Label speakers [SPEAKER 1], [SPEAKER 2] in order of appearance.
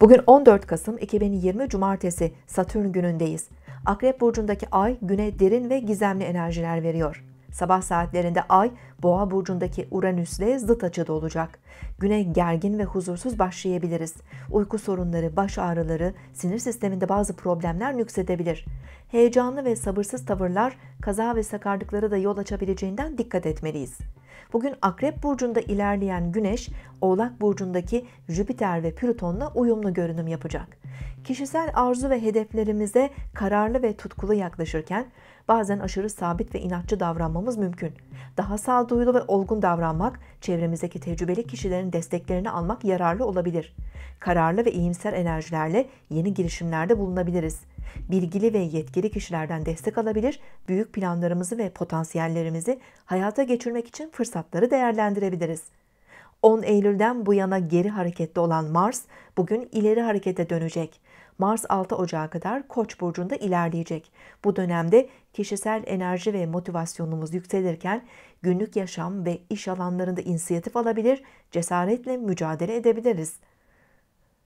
[SPEAKER 1] Bugün 14 Kasım 2020 Cumartesi Satürn günündeyiz. Akrep burcundaki ay güne derin ve gizemli enerjiler veriyor. Sabah saatlerinde ay Boğa burcundaki Uranüs'le zıt açıda olacak. Güne gergin ve huzursuz başlayabiliriz. Uyku sorunları, baş ağrıları, sinir sisteminde bazı problemler nüksedebilir. Heyecanlı ve sabırsız tavırlar kaza ve sakarlıklara da yol açabileceğinden dikkat etmeliyiz. Bugün Akrep Burcu'nda ilerleyen Güneş, Oğlak Burcu'ndaki Jüpiter ve Plüton'la uyumlu görünüm yapacak. Kişisel arzu ve hedeflerimize kararlı ve tutkulu yaklaşırken, bazen aşırı sabit ve inatçı davranmamız mümkün. Daha sağduyulu ve olgun davranmak, çevremizdeki tecrübeli kişilerin desteklerini almak yararlı olabilir.'' Kararlı ve iyimser enerjilerle yeni girişimlerde bulunabiliriz. Bilgili ve yetkili kişilerden destek alabilir, büyük planlarımızı ve potansiyellerimizi hayata geçirmek için fırsatları değerlendirebiliriz. 10 Eylül'den bu yana geri harekette olan Mars bugün ileri harekete dönecek. Mars 6 Ocağı kadar Koç burcunda ilerleyecek. Bu dönemde kişisel enerji ve motivasyonumuz yükselirken günlük yaşam ve iş alanlarında inisiyatif alabilir, cesaretle mücadele edebiliriz.